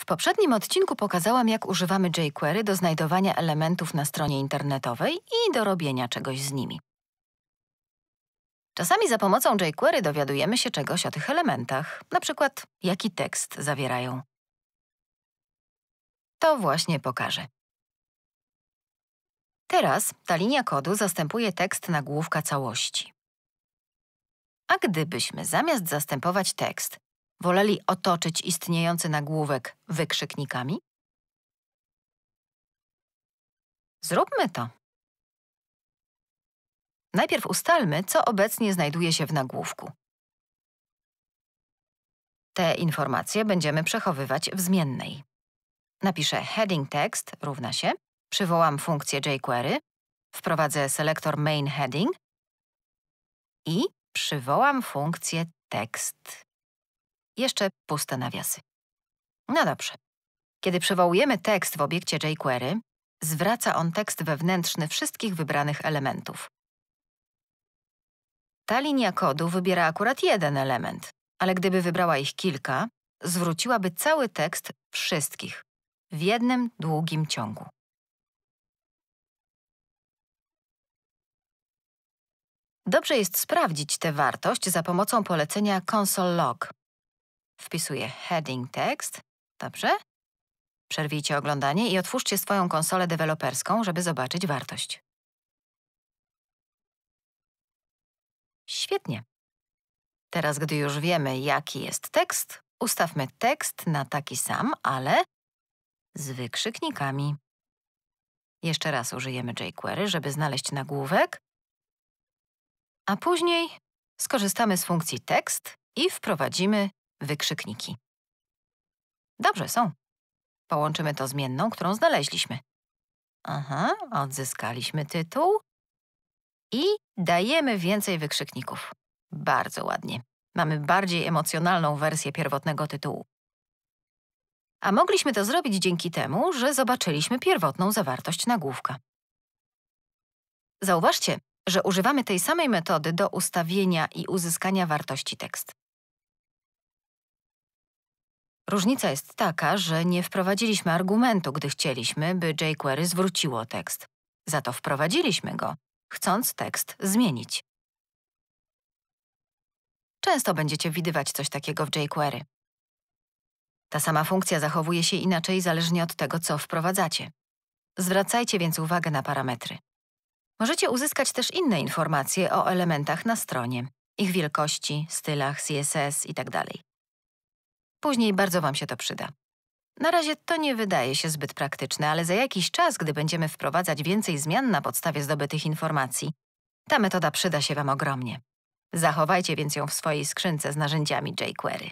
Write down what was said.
W poprzednim odcinku pokazałam, jak używamy jQuery do znajdowania elementów na stronie internetowej i do robienia czegoś z nimi. Czasami za pomocą jQuery dowiadujemy się czegoś o tych elementach, na przykład jaki tekst zawierają. To właśnie pokażę. Teraz ta linia kodu zastępuje tekst nagłówka całości. A gdybyśmy zamiast zastępować tekst woleli otoczyć istniejący nagłówek wykrzyknikami? Zróbmy to. Najpierw ustalmy, co obecnie znajduje się w nagłówku. Te informacje będziemy przechowywać w zmiennej. Napiszę heading text równa się, przywołam funkcję jQuery, wprowadzę selektor main heading i przywołam funkcję tekst. Jeszcze puste nawiasy. No dobrze. Kiedy przywołujemy tekst w obiekcie jQuery, zwraca on tekst wewnętrzny wszystkich wybranych elementów. Ta linia kodu wybiera akurat jeden element, ale gdyby wybrała ich kilka, zwróciłaby cały tekst wszystkich w jednym długim ciągu. Dobrze jest sprawdzić tę wartość za pomocą polecenia console.log. Wpisuję heading tekst. Dobrze? Przerwijcie oglądanie i otwórzcie swoją konsolę deweloperską, żeby zobaczyć wartość. Świetnie. Teraz, gdy już wiemy, jaki jest tekst, ustawmy tekst na taki sam, ale z wykrzyknikami. Jeszcze raz użyjemy jQuery, żeby znaleźć nagłówek, a później skorzystamy z funkcji tekst i wprowadzimy wykrzykniki. Dobrze, są. Połączymy to zmienną, którą znaleźliśmy. Aha, odzyskaliśmy tytuł i dajemy więcej wykrzykników. Bardzo ładnie. Mamy bardziej emocjonalną wersję pierwotnego tytułu. A mogliśmy to zrobić dzięki temu, że zobaczyliśmy pierwotną zawartość nagłówka. Zauważcie, że używamy tej samej metody do ustawienia i uzyskania wartości tekst. Różnica jest taka, że nie wprowadziliśmy argumentu, gdy chcieliśmy, by jQuery zwróciło tekst. Za to wprowadziliśmy go, chcąc tekst zmienić. Często będziecie widywać coś takiego w jQuery. Ta sama funkcja zachowuje się inaczej zależnie od tego, co wprowadzacie. Zwracajcie więc uwagę na parametry. Możecie uzyskać też inne informacje o elementach na stronie, ich wielkości, stylach, CSS itd. Tak Później bardzo Wam się to przyda. Na razie to nie wydaje się zbyt praktyczne, ale za jakiś czas, gdy będziemy wprowadzać więcej zmian na podstawie zdobytych informacji, ta metoda przyda się Wam ogromnie. Zachowajcie więc ją w swojej skrzynce z narzędziami jQuery.